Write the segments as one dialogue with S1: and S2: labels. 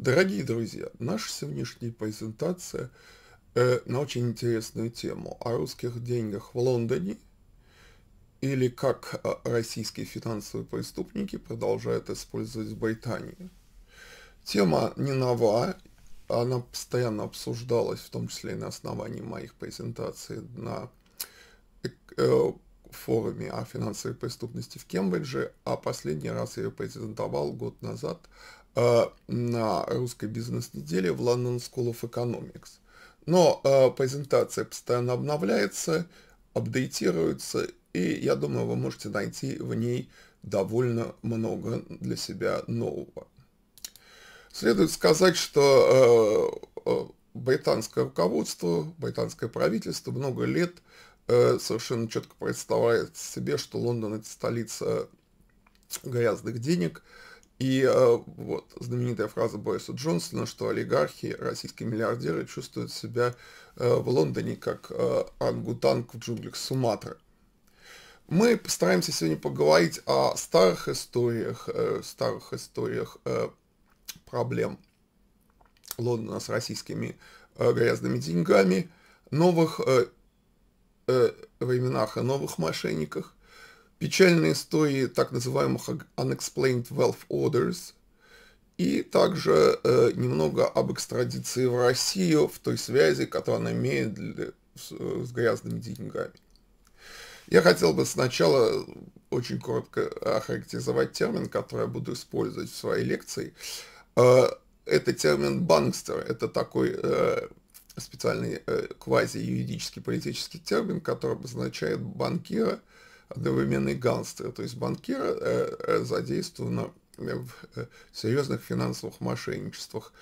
S1: Дорогие друзья, наша сегодняшняя презентация э, на очень интересную тему о русских деньгах в Лондоне или как э, российские финансовые преступники продолжают использовать в Британии. Тема не нова, она постоянно обсуждалась, в том числе и на основании моих презентаций на э, э форуме о финансовой преступности в Кембридже, а последний раз я ее презентовал год назад Э, на русской бизнес-неделе в London School of Economics. Но э, презентация постоянно обновляется, апдейтируется, и я думаю, вы можете найти в ней довольно много для себя нового. Следует сказать, что э, э британское руководство, британское правительство много лет э, совершенно четко представляет себе, что Лондон – это столица грязных денег, и э, вот знаменитая фраза Бориса Джонсона, что олигархи, российские миллиардеры чувствуют себя э, в Лондоне как э, ангутанг в джунглях Суматры. Мы постараемся сегодня поговорить о старых историях, э, старых историях проблем Лондона с российскими грязными деньгами, новых э, временах и новых мошенниках, печальные истории так называемых unexplained wealth orders и также э, немного об экстрадиции в Россию в той связи, которую она имеет с, э, с грязными деньгами. Я хотел бы сначала очень коротко охарактеризовать термин, который я буду использовать в своей лекции. Э, это термин «банкстер». Это такой э, специальный квази-юридический политический термин, который обозначает банкира – одновременный гангстер, то есть банкира, э, э, задействовано э, в серьезных финансовых мошенничествах.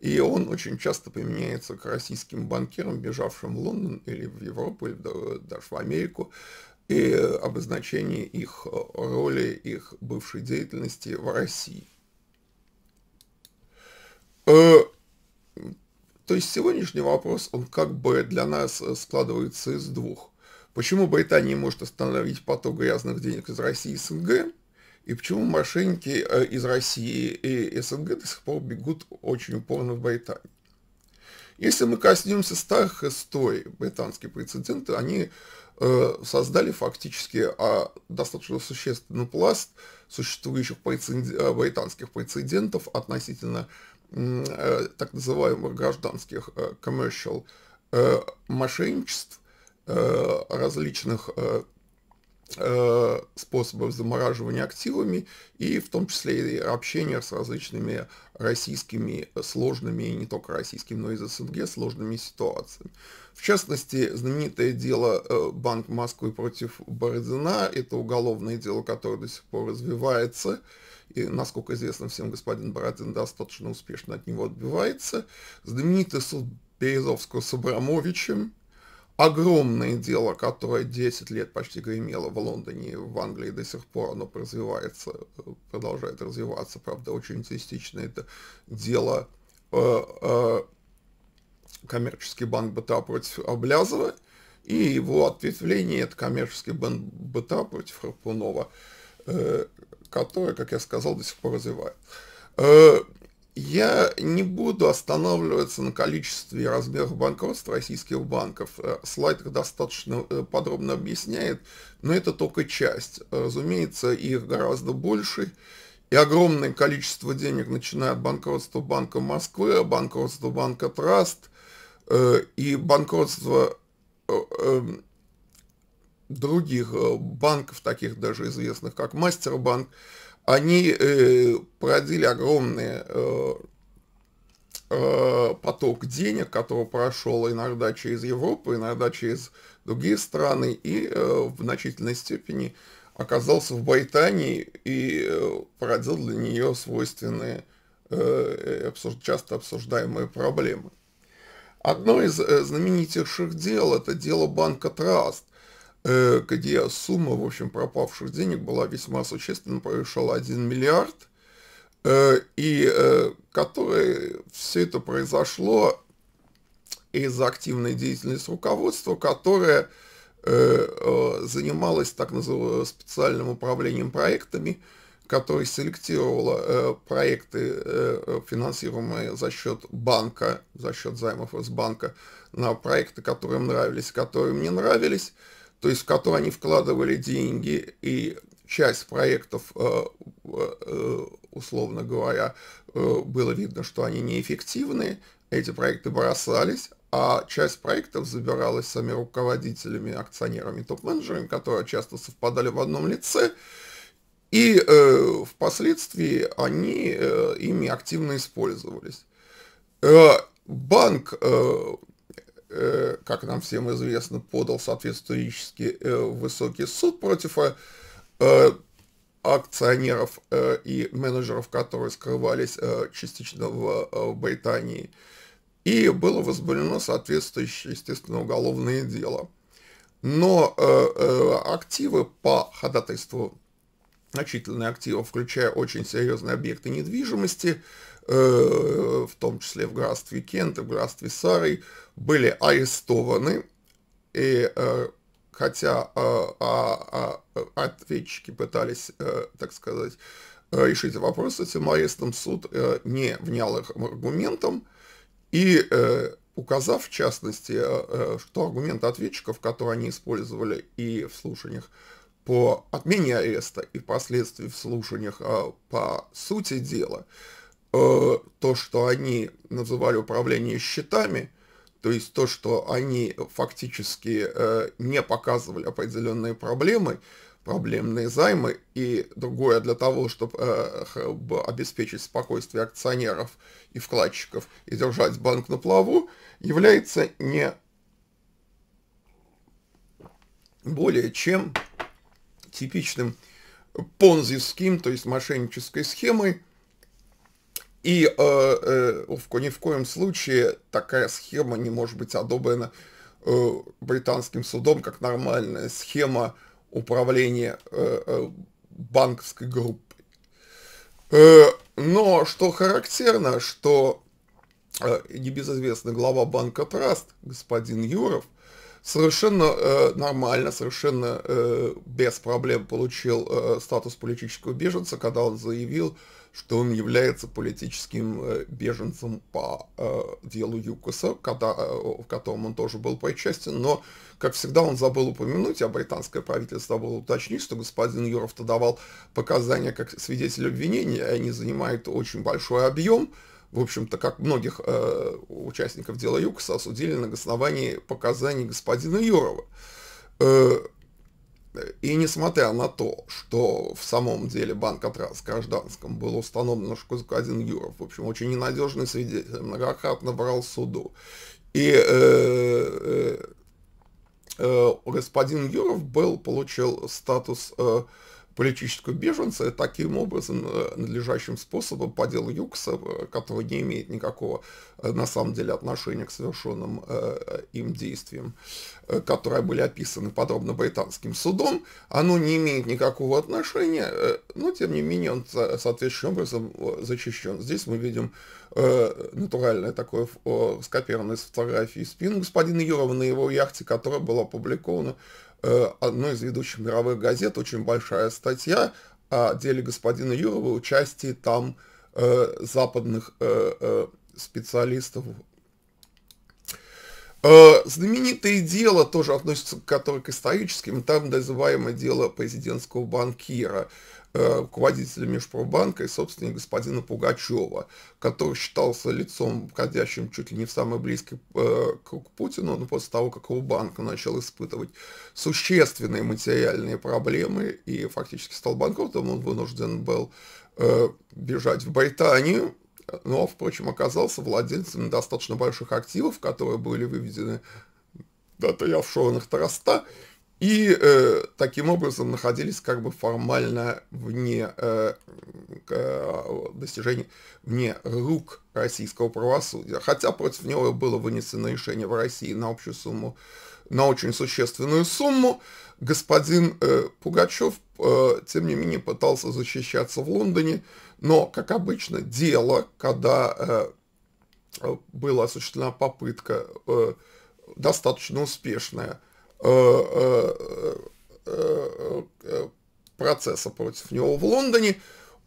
S1: И он очень часто применяется к российским банкирам, бежавшим в Лондон или в Европу, или даже в Америку, и обозначение их роли, их бывшей деятельности в России. То есть сегодняшний вопрос, он как бы для нас складывается из двух. Почему Британия может остановить поток грязных денег из России и СНГ? И почему мошенники э, из России и СНГ до сих пор бегут очень упорно в Британию? Если мы коснемся старых историй, британские прецеденты, они э, создали фактически э, достаточно существенный пласт существующих прецедент, э, британских прецедентов относительно э, так называемых гражданских э, commercial э, мошенничеств, Э, различных э, э, способов замораживания активами и в том числе и общения с различными российскими сложными, и не только российскими, но и из СНГ сложными ситуациями. В частности, знаменитое дело Банк Москвы против Бородина, это уголовное дело, которое до сих пор развивается, и, насколько известно всем, господин Бородин достаточно успешно от него отбивается. Знаменитый суд Березовского с Абрамовичем, огромное дело, которое 10 лет почти гремело в Лондоне и в Англии до сих пор, оно развивается, э, продолжает развиваться, правда, очень интенсивно это дело э, э, коммерческий банк БТА против Облязова и его ответвление это коммерческий банк БТА против Храпунова, э, которое, как я сказал, до сих пор развивается. Э, я не буду останавливаться на количестве и размерах банкротств российских банков. Э, слайд их достаточно э, подробно объясняет, но это только часть. Разумеется, их гораздо больше. И огромное количество денег, начиная от банкротства Банка Москвы, банкротства Банка Траст э, и банкротства эм, других банков, таких даже известных как Мастербанк, они э, породили огромный э, э, поток денег, который прошел иногда через Европу, иногда через другие страны, и э, в значительной степени оказался в Британии и э, породил для нее свойственные, э, э обсуж... часто обсуждаемые проблемы. Одно из э, знаменитейших дел – это дело банка Траст, Э, где сумма, в общем, пропавших денег была весьма существенно, превышала 1 миллиард, э, и э, которое все это произошло из-за активной деятельности руководства, которое занималось так называемым специальным управлением проектами, которое селектировало проекты, финансируемые за счет банка, за счет займов из банка, на проекты, которые им нравились, которые им не нравились, то есть в которые они вкладывали деньги, и часть проектов, э, э, условно говоря, э, было видно, что они неэффективны, эти проекты бросались, а часть проектов забиралась сами руководителями, акционерами, топ-менеджерами, которые часто совпадали в одном лице, и э, впоследствии они э, ими активно использовались. Э, банк э, Э, как нам всем известно, подал соответствующий э, высокий суд против э, акционеров и менеджеров, которые скрывались частично в Британии. И было возбуждено соответствующее, естественно, уголовное дело. Но активы по ходатайству, значительные активы, включая очень серьезные объекты недвижимости, Э, в том числе в графстве Кент и в графстве Сарой, были арестованы, и э, хотя э, а, а, а, ответчики пытались, так сказать, решить вопрос с этим арестом, суд не внял их аргументом, и указав, в частности, что аргумент ответчиков, которые они использовали и в слушаниях по отмене ареста, и впоследствии в слушаниях по сути дела – Э, то, что они называли управление счетами, то есть то, что они фактически э, не показывали определенные проблемы, проблемные займы и другое для того, чтобы э, обеспечить спокойствие акционеров и вкладчиков и держать банк на плаву, является не более чем типичным понзиским, то есть мошеннической схемой, и э, э, в, ни в коем случае такая схема не может быть одобрена э, британским судом как нормальная схема управления э, э, банковской группой. Э, но что характерно, что э, небезызвестный глава банка Траст, господин Юров, совершенно э, нормально, совершенно э, без проблем получил э, статус политического беженца, когда он заявил, что он является политическим э, беженцем по э, делу Юкоса, когда, э, в котором он тоже был причастен, но, как всегда, он забыл упомянуть, а британское правительство было уточнить, что господин Юров-то давал показания как свидетель обвинения, и они занимают очень большой объем, в общем-то, как многих э, участников дела Юкоса, осудили на основании показаний господина Юрова. И несмотря на то, что в самом деле банк Атрас гражданском был установлен, что один Юров, в общем, очень ненадежный свидетель, многократно брал суду. И э, э, э, э господин Юров был, получил статус э, политического беженца, и таким образом, э, надлежащим способом по делу Юкса, э, который не имеет никакого, э, на самом деле, отношения к совершенным им действиям, которые были описаны подробно британским судом, оно не имеет никакого отношения, но, тем не менее, он соответствующим образом защищен. Здесь мы видим натуральное такое скопированное с фотографии спину господина Юрова на его яхте, которая была опубликована Э, одной из ведущих мировых газет, очень большая статья о деле господина Юрова, участии там э, западных э, специалистов Знаменитое дело тоже относится к, которое к историческим, там называемое дело президентского банкира. Э, руководителя Межпробанка и собственника господина Пугачева, который считался лицом, входящим чуть ли не в самый близкий э, круг Путину, но после того, как его банк начал испытывать существенные материальные проблемы и фактически стал банкротом, он вынужден был э, бежать в Британию, но, ну, а, впрочем, оказался владельцем достаточно больших активов, которые были выведены дата офшорных траста, и э, таким образом находились как бы формально вне э, э, достижений, вне рук российского правосудия. Хотя против него было вынесено решение в России на общую сумму, на очень существенную сумму, господин э, Пугачев, э, тем не менее, пытался защищаться в Лондоне, но, как обычно, дело, когда э, была осуществлена попытка э, достаточно успешная, Э, э, э, процесса против него в Лондоне,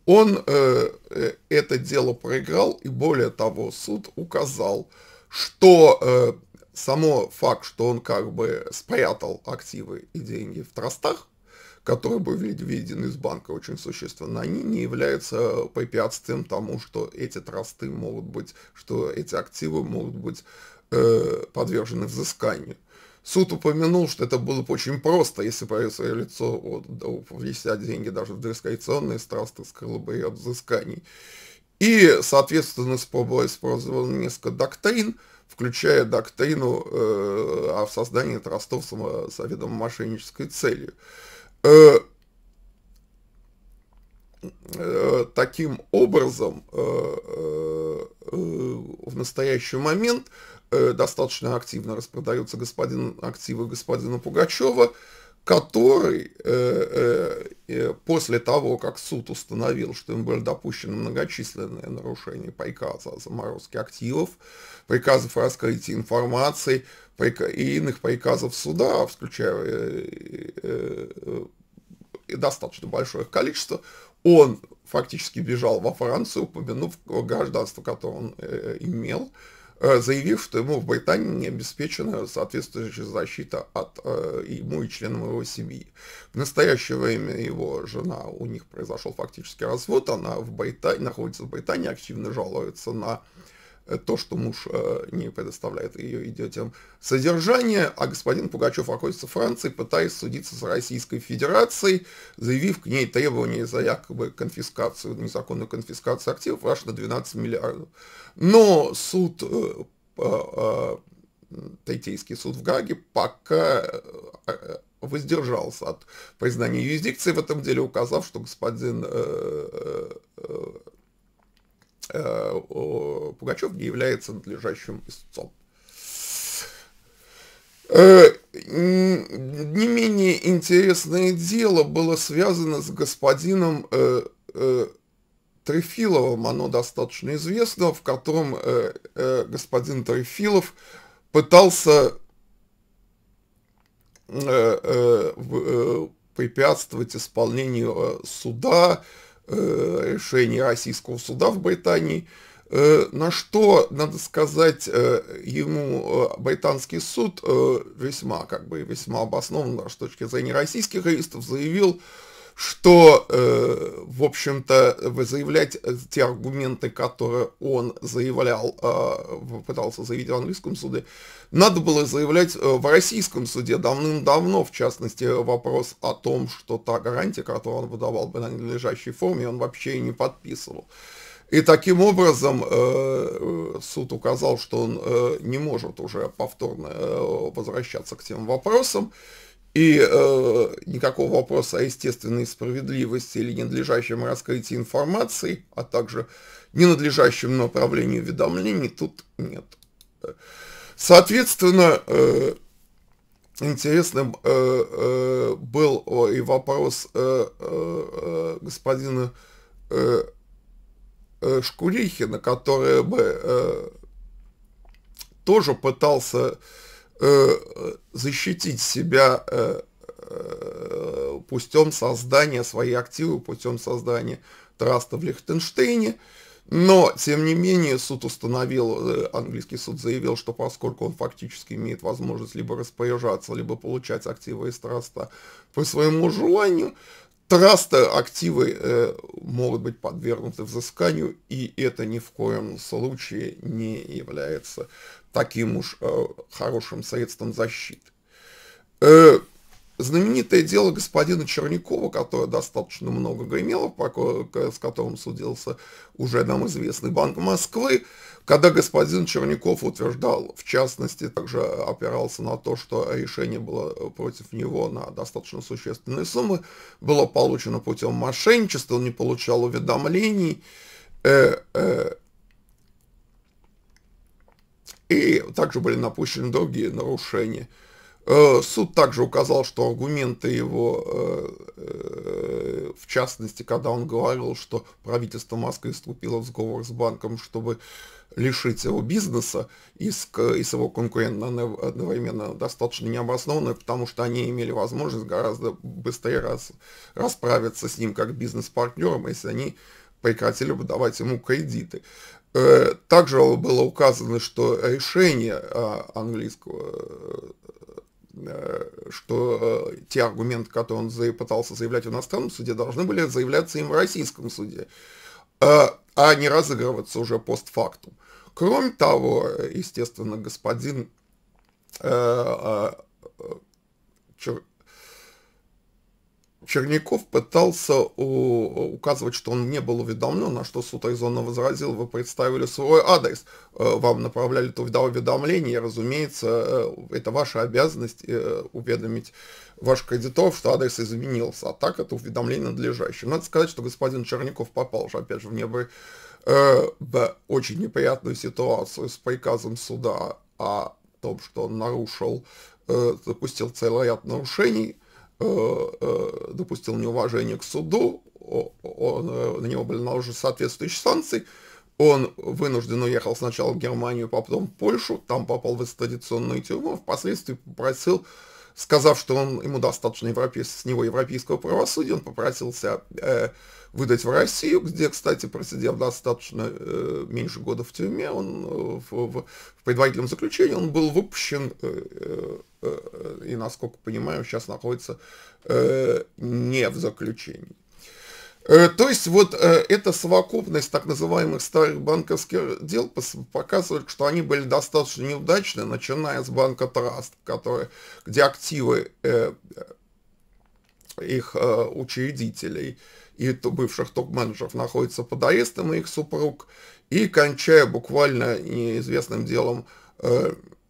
S1: он это дело проиграл, и более того, суд указал, что само факт, что он как бы спрятал активы и деньги в тростах, которые были введены из банка очень существенно, они не являются препятствием тому, что эти тросты могут быть, что эти активы могут быть э, подвержены взысканию. Суд упомянул, что это было бы очень просто, если бы свое лицо отдал, если деньги даже в дискреционные страсты скрыло бы и от взысканий. И, соответственно, было использовано несколько доктрин, включая доктрину э, о создании трастов с заведомо мошеннической целью. Э, э таким образом, э, э, в настоящий момент Э, достаточно активно распродается господин активы господина Пугачева, который э, э, э, после того, как суд установил, что им были допущены многочисленные нарушения приказа о заморозке активов, приказов о раскрытии информации и иных приказов суда, включая э, э достаточно большое количество, он фактически бежал во Францию, упомянув гражданство, которое он имел, Э, заявив, что ему в Британии не обеспечена соответствующая защита от э, ему и членам его семьи. В настоящее время его жена, у них произошел фактически развод, она в Британии, находится в Британии, активно жалуется на Э, то, что муж э, не предоставляет ее и детям содержание, а господин Пугачев находится в Франции, пытаясь судиться с Российской Федерацией, заявив к ней требования за якобы конфискацию, незаконную конфискацию активов аж на 12 миллиардов. Но суд, э, Тайтейский суд в Гаге пока воздержался от признания юрисдикции в этом деле, указав, что господин Э, Пугачев не является надлежащим истцом. Э, не менее интересное дело было связано с господином э, Трефиловым, оно достаточно известно, в котором господин Трефилов пытался препятствовать исполнению суда, Э, решение российского суда в Британии, э, на что, надо сказать, э, ему британский суд весьма, как бы, весьма обоснованно с точки зрения российских юристов заявил, что, э, в общем-то, заявлять э, те аргументы, которые он заявлял, э, пытался заявить в английском суде, надо было заявлять э, в российском суде давным-давно, в частности, вопрос о том, что та гарантия, которую он выдавал бы на надлежащей форме, он вообще и не подписывал. И таким образом э, суд указал, что он э, не может уже повторно э, возвращаться к тем вопросам. Э, и э, никакого вопроса о естественной справедливости или ненадлежащем раскрытии информации, а также ненадлежащем направлении уведомлений тут нет. Соответственно, э, интересным э, э, был и вопрос э, э, э, господина э, э, Шкурихина, который бы э, тоже пытался Э, защитить себя э, э, путем создания свои активы, путем создания траста в Лихтенштейне. Но, тем не менее, суд установил, английский суд заявил, что поскольку он фактически имеет возможность либо распоряжаться, либо получать активы из траста по своему желанию, траста активы э, могут быть подвергнуты взысканию, и это ни в коем случае не является таким уж э, хорошим средством защиты. Э, знаменитое дело господина Чернякова, которое достаточно много гремело, с которым судился уже нам известный Банк Москвы, когда господин Черняков утверждал, в частности, также опирался на то, что решение было э, против него на достаточно существенные суммы, было получено путем мошенничества, он не получал уведомлений, э, э, и также были напущены другие нарушения. Э, суд также указал, что аргументы его, э, э, в частности, когда он говорил, что правительство Москвы вступило в сговор с банком, чтобы лишить его бизнеса и с, и с его одновременно достаточно необоснованно, потому что они имели возможность гораздо быстрее раз, расправиться с ним как бизнес-партнером, если они прекратили бы давать ему кредиты. Э, также было указано, что решение э, английского, э, что те аргументы, которые он пытался заявлять в иностранном суде, должны были заявляться им в российском суде, а не разыгрываться уже постфактум. Кроме того, естественно, господин Черняков пытался указывать, что он не был уведомлен, на что суд резонно возразил, вы представили свой адрес, э, вам направляли то уведомление, разумеется, э, это ваша обязанность э, уведомить ваших кредиторов, что адрес изменился, а так это уведомление надлежащее. Надо сказать, что господин Черняков попал же, опять же, в небо очень неприятную ситуацию с приказом суда о том, что он нарушил, э, запустил целый ряд нарушений, Э, э, допустил неуважение к суду, он, э, на него были наложены соответствующие санкции, он вынужден уехал сначала в Германию, потом в Польшу, там попал в экстрадиционную тюрьму, впоследствии попросил, сказав, что он, ему достаточно европейс, с него европейского правосудия, он попросился э, выдать в Россию, где, кстати, просидев достаточно э, меньше года в тюрьме, он э, в, в, в предварительном заключении, он был выпущен э, Э, э, и, насколько понимаю, сейчас находится э, не в заключении. То есть вот эта совокупность так называемых старых банковских дел показывает, что они были достаточно неудачны, начиная с банка Траст, который, где активы их учредителей и бывших топ-менеджеров находятся под арестом и их супруг, и кончая буквально неизвестным делом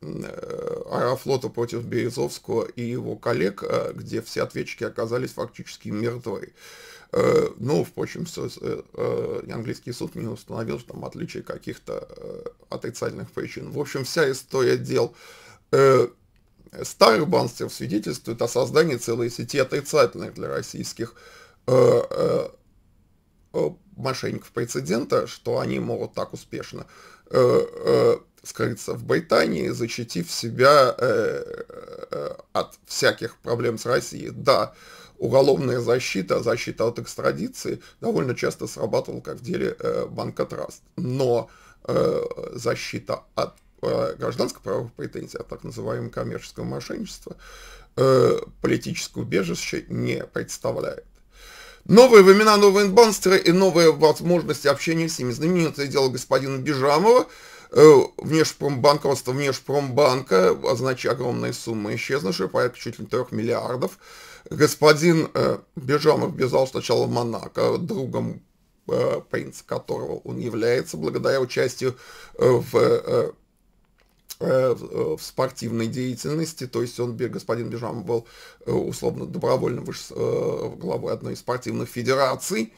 S1: Э, Аэрофлота против Березовского и его коллег, э, где все ответчики оказались фактически мертвы. Э, ну, впрочем, английский суд не установил там отличие каких-то отрицательных причин. В общем, вся история дел старых банков свидетельствует о создании целой сети отрицательных для российских мошенников прецедента, что они могут так успешно э, э, скрыться в Британии, защитив себя э, э, э, от всяких проблем с Россией. Да, уголовная защита, защита от экстрадиции довольно часто срабатывала, как в деле э, банка Траст. Но защита от гражданского правовых претензий, от так называемого коммерческого мошеннического, политическое убежище не представляет. Новые времена, новые инбанстеры и новые возможности общения с ними. Знаменитое дело господина Бежамова, э, внешпромбанкротство внешпромбанка, значит, огромные суммы исчезнувшие, порядка чуть ли 3 миллиардов. Господин э, Бежамов бежал сначала в Монако, другом э, принца которого он является, благодаря участию э, в э, Э, э, в спортивной деятельности, то есть он, господин Бежам был э, условно добровольно добровольным главой одной из спортивных федераций,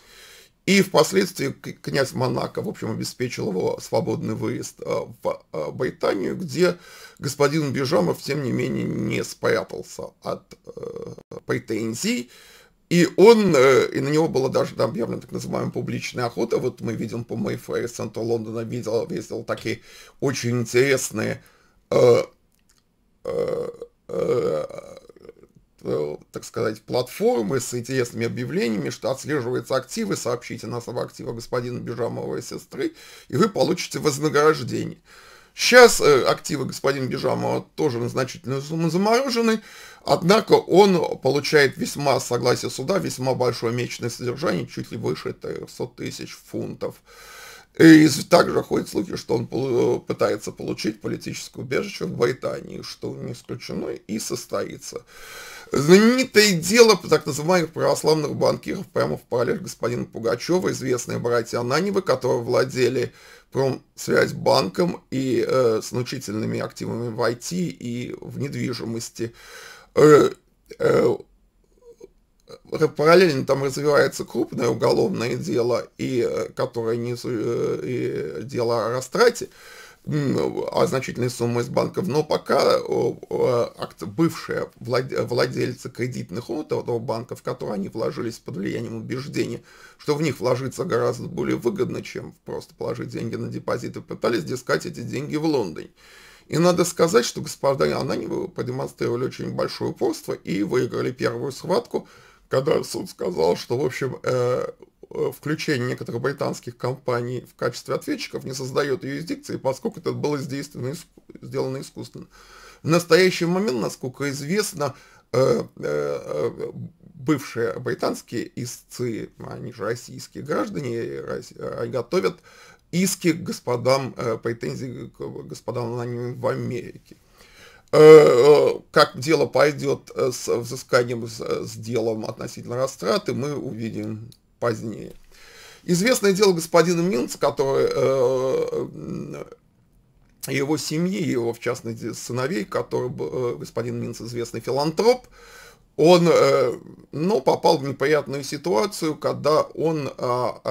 S1: и впоследствии князь Монако, в общем, обеспечил его свободный выезд в Британию, где господин Бежамов, тем не менее, не спрятался от претензий, и он, э, и на него была даже объявлена так называемая публичная охота. Вот мы видим по Мэйфэй из центра Лондона, видел, видел такие очень интересные, э, э, э, э, так сказать, платформы с интересными объявлениями, что отслеживаются активы, сообщите нас об активах господина и сестры, и вы получите вознаграждение. Сейчас э, активы господина Бежамова тоже на значительную сумму заморожены, Однако он получает весьма, согласие суда, весьма большое месячное содержание, чуть ли выше 300 тысяч фунтов. И также ходят слухи, что он э, пытается получить политическое убежище в Байтании, что не исключено и состоится. Знаменитое дело так называемых православных банкиров прямо в параллель господина Пугачева, известные братья Ананевы, которые владели банком и э, с значительными активами в IT и в недвижимости. Э, э, э, параллельно там развивается крупное уголовное дело, и, которое не и дело о растрате, о а значительной суммы из банков, но пока бывшие владельцы кредитных у того банка, в который они вложились под влиянием убеждения, что в них вложиться гораздо более выгодно, чем просто положить деньги на депозиты, пытались искать эти деньги в Лондоне. И надо сказать, что господа Ананьевы продемонстрировали очень большое упорство и выиграли первую схватку, когда суд сказал, что, в общем, э, э включение некоторых британских компаний в качестве ответчиков не создает юрисдикции, поскольку это было сделано, сделано искусственно. В настоящий момент, насколько известно, э, э, э бывшие британские истцы, они же российские граждане, э, готовят иски к господам, э, претензии к господам в Америке. Э, э, как дело пойдет с взысканием, с делом относительно растраты, мы увидим позднее. Известное дело господина Минца, который его семьи, его, в частности, сыновей, который был господин Минц известный филантроп, он э, ну, попал в неприятную ситуацию, когда он а,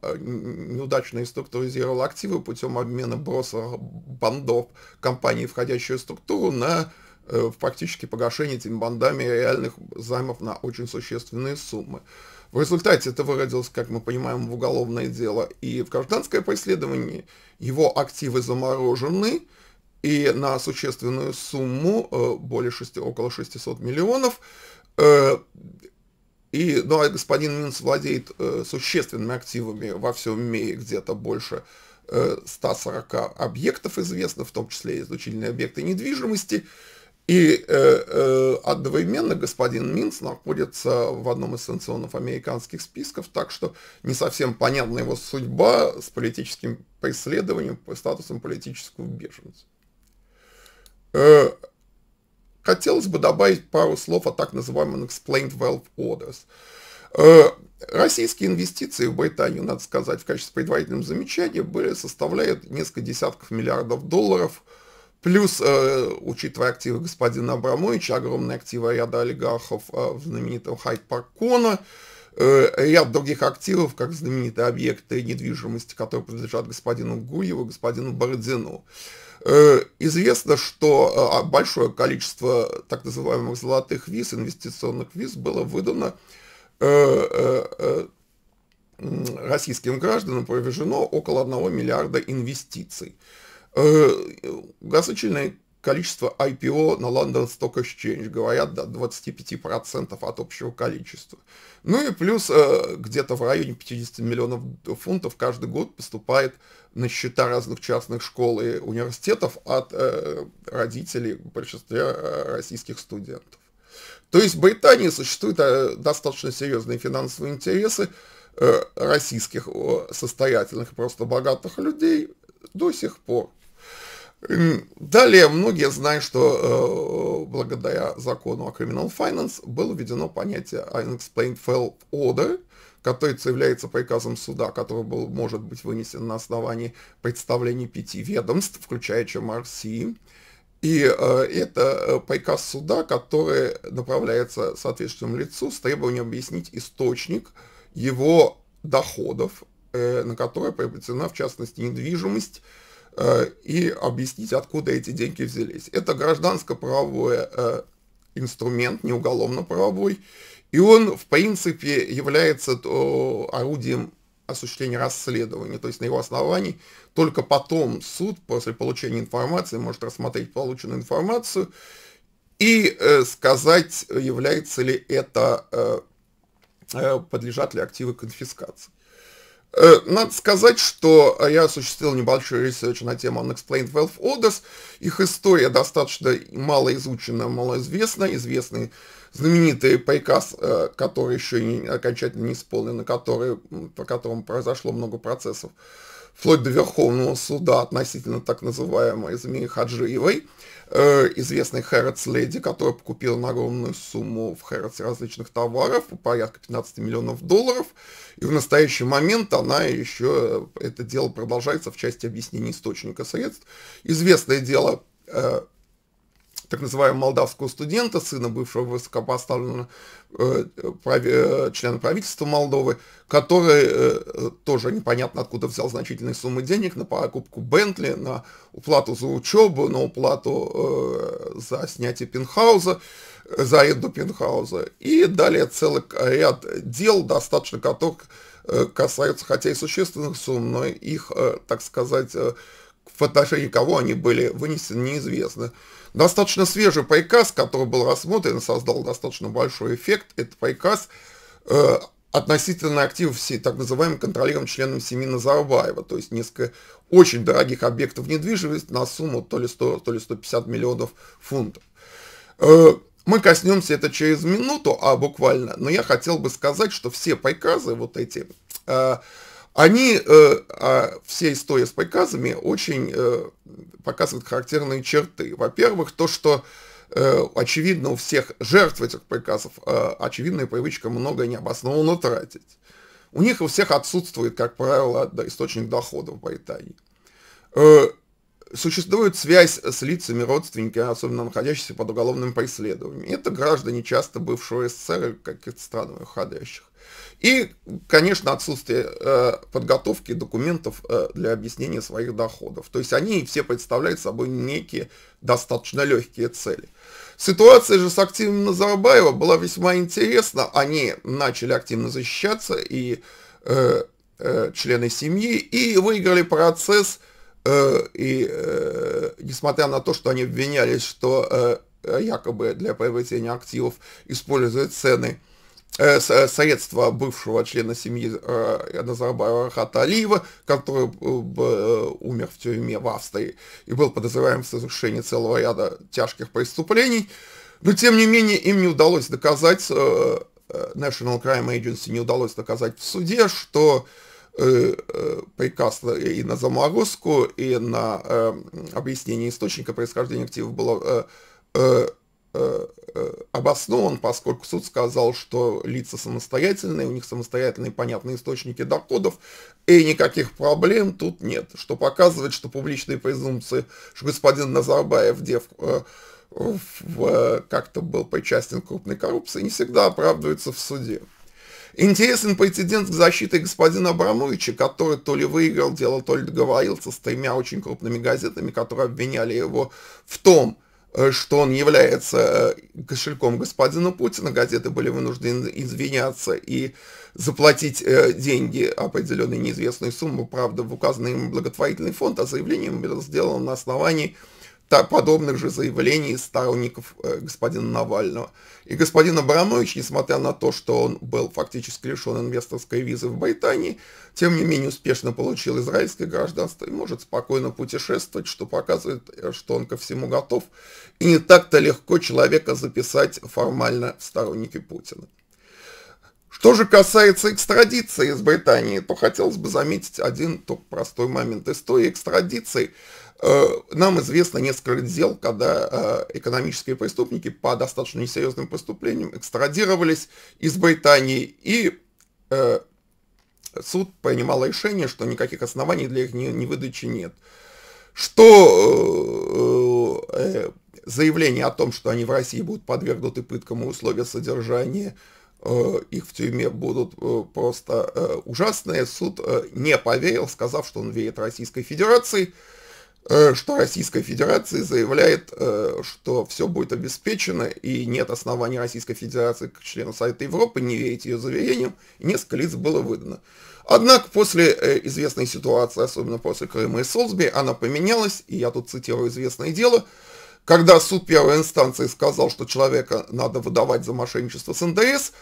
S1: а, неудачно структуризировал активы путем обмена броса бандов компании, входящую в структуру, на в э, практически погашение этими бандами реальных займов на очень существенные суммы. В результате это выродилось, как мы понимаем, в уголовное дело и в гражданское преследование. Его активы заморожены, и на существенную сумму, э, более 6, около 600 миллионов. Э, и, ну, а господин Минц владеет э, существенными активами во всем мире, где-то больше 140 объектов известно, в том числе изучительные объекты недвижимости. И э, э, одновременно господин Минц находится в одном из санкционных американских списков, так что не совсем понятна его судьба с политическим преследованием, статусом политического беженца. Э, хотелось бы добавить пару слов о так называемом explained wealth orders. Э, российские инвестиции в Британию, надо сказать, в качестве предварительного замечания, были, составляют несколько десятков миллиардов долларов, плюс, э, учитывая активы господина Абрамовича, огромные активы ряда олигархов э, в знаменитом Хайд-парк э, ряд других активов, как знаменитые объекты недвижимости, которые принадлежат господину Гурьеву, господину Бородину. Известно, что большое количество так называемых золотых виз, инвестиционных виз, было выдано российским гражданам, проведено около 1 миллиарда инвестиций. Угасочельные количество IPO на London Stock Exchange, говорят, до 25% от общего количества. Ну и плюс э, где-то в районе 50 миллионов фунтов каждый год поступает на счета разных частных школ и университетов от э, родителей в большинстве э, российских студентов. То есть в Британии существуют достаточно серьезные финансовые интересы российских состоятельных и просто богатых людей до сих пор. Далее многие знают, что э, благодаря закону о Criminal Finance было введено понятие Unexplained Fail Order, который является приказом суда, который был, может быть вынесен на основании представлений пяти ведомств, включая ЧМРС. И э, это э, приказ суда, который направляется соответствующему лицу с требованием объяснить источник его доходов, э, на которые приобретена, в частности, недвижимость, Э, и объяснить, откуда эти деньги взялись. Это гражданско-правовой э, инструмент, не уголовно-правовой, и он, в принципе, является э, орудием осуществления расследования, то есть на его основании только потом суд после получения информации может рассмотреть полученную информацию и сказать, является ли это, подлежат ли активы конфискации. Э, надо сказать, что э, я осуществил небольшой ресерч на тему Unexplained Valve Orders. Их история достаточно малоизучена, малоизвестна, мало известна. Известный знаменитый приказ, э, который еще не, окончательно не исполнен, который, по которому произошло много процессов вплоть до Верховного суда относительно так называемой Змеи Хаджиевой, э, известной Хэротс Леди, которая покупила на огромную сумму в Хэротс различных товаров, порядка 15 миллионов долларов, и в настоящий момент она еще, это дело продолжается в части объяснения источника средств. Известное дело э, так называемого молдавского студента, сына бывшего высокопоставленного э, э, члена правительства Молдовы, который э, тоже непонятно откуда взял значительные суммы денег на покупку Бентли, на уплату за учебу, на уплату за снятие пентхауза, за аренду пентхауза. И далее целый ряд дел, достаточно которых касаются, хотя и существенных сумм, но их, так сказать, в отношении кого они были вынесены, неизвестно достаточно свежий пайкас, который был рассмотрен, создал достаточно большой эффект. Это пайкас э, относительно активов всей так называемым контролируемым членом семьи Назарбаева, то есть несколько очень дорогих объектов недвижимости на сумму то ли 100, то ли 150 миллионов фунтов. Э, мы коснемся это через минуту, а буквально, но я хотел бы сказать, что все пайказы вот эти, э, они, э, а все истории с приказами, очень э, показывают характерные черты. Во-первых, то, что э, очевидно у всех жертв этих приказов, э, очевидная привычка много необоснованно тратить. У них у всех отсутствует, как правило, источник доходов в Италии. Э, существует связь с лицами, родственниками, особенно находящимися под уголовным преследованием. Это граждане, часто бывшего СССР, каких-то стран выходящих. И, конечно, отсутствие э, подготовки документов э, для объяснения своих доходов. То есть они все представляют собой некие достаточно легкие цели. Ситуация же с активами Назарбаева была весьма интересна. Они начали активно защищаться и э, э, члены семьи, и выиграли процесс. Э, и э, несмотря на то, что они обвинялись, что э, якобы для приобретения активов используют цены Э, средства э, бывшего члена семьи э, Назарбаева Рахата Алиева, который умер в тюрьме в Австрии и был подозреваем в совершении целого ряда тяжких преступлений. Но, тем не менее, им не удалось доказать, National Crime Agency не удалось доказать в суде, что приказ и на заморозку, и на объяснение источника происхождения активов было Э, э, обоснован, поскольку суд сказал, что лица самостоятельные, у них самостоятельные понятные источники доходов, и никаких проблем тут нет, что показывает, что публичные презумпции, что господин Назарбаев дев, э, как-то был причастен к крупной коррупции, не всегда оправдывается в суде. Интересен прецедент в защите господина Абрамовича, который то ли выиграл дело, то ли договорился с тремя очень крупными газетами, которые обвиняли его в том, Э, что он является э, кошельком господина Путина, газеты были вынуждены извиняться и заплатить э, деньги определенной неизвестной суммы, правда, в указанный благотворительный фонд, а заявление было сделано на основании подобных же заявлений сторонников э, господина Навального. И господин Абрамович, несмотря на то, что он был фактически лишен инвесторской визы в Британии, тем не менее успешно получил израильское гражданство и может спокойно путешествовать, что показывает, э, что он ко всему готов. И не так-то легко человека записать формально в сторонники Путина. Что же касается экстрадиции из Британии, то хотелось бы заметить один только простой момент. История экстрадиции. Э, нам известно несколько дел, когда э, экономические преступники по достаточно несерьезным преступлениям экстрадировались из Британии, и э, суд принимал решение, что никаких оснований для их невыдачи нет. Что заявление о том, что они в России будут подвергнуты пыткам и условия содержания – Э, их в тюрьме будут э, просто э, ужасные, суд не поверил, сказав, что он верит Российской Федерации, что Российская Федерация заявляет, что все будет обеспечено и нет оснований Российской Федерации к члену Совета Европы не верить ее заверениям, и несколько лиц было выдано. Однако после известной ситуации, особенно после Крыма и Солсби, она поменялась, и я тут цитирую известное дело – когда суд первой инстанции сказал, что человека надо выдавать за мошенничество с НДС,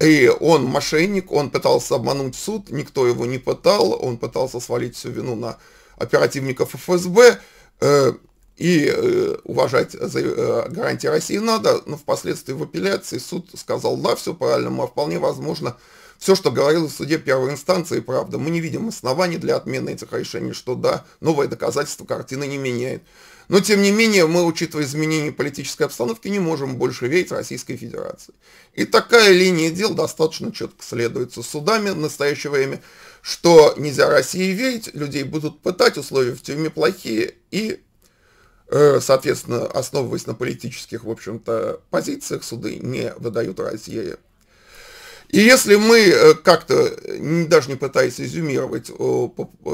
S1: и он мошенник, он пытался обмануть суд, никто его не пытал, он пытался свалить всю вину на оперативников ФСБ, э, и э, уважать за, э, гарантии России надо, но впоследствии в апелляции суд сказал, да, все правильно, а вполне возможно, все, что говорил в суде первой инстанции, правда, мы не видим оснований для отмены этих решений, что да, новое доказательство картины не меняет. Но, тем не менее, мы, учитывая изменения политической обстановки, не можем больше верить Российской Федерации. И такая линия дел достаточно четко следуется судами в настоящее время, что нельзя России верить, людей будут пытать, условия в тюрьме плохие, и, э, соответственно, основываясь на политических, в общем-то, позициях, суды не выдают России и если мы э, как-то, э, даже не пытаясь изюмировать, э,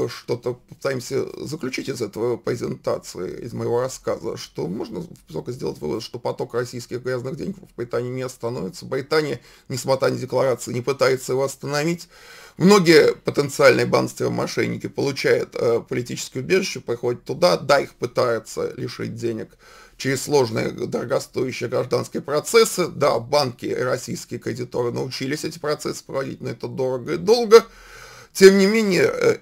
S1: что-то пытаемся заключить из этого презентации, из моего рассказа, что можно только сделать вывод, что поток российских грязных денег в Британии не остановится. Британия, несмотря на декларации, не пытается его остановить. Многие потенциальные банкстеры-мошенники получают политическое убежище, приходят туда, да, их пытаются лишить денег, через сложные дорогостоящие гражданские процессы. Да, банки российские кредиторы научились эти процессы проводить, но это дорого и долго. Тем не менее, э,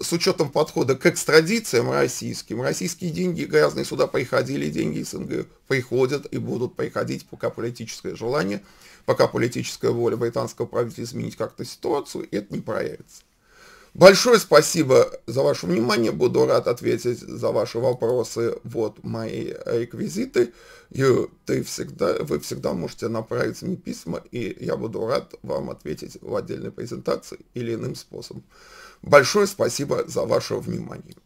S1: с учетом подхода к экстрадициям российским, российские деньги, грязные сюда приходили, деньги СНГ приходят и будут приходить, пока политическое желание, пока политическая воля британского правительства изменить как-то ситуацию, это не проявится. Большое спасибо за ваше внимание. Буду рад ответить за ваши вопросы. Вот мои реквизиты. И ты всегда, вы всегда можете направить мне письма, и я буду рад вам ответить в отдельной презентации или иным способом. Большое спасибо за ваше внимание.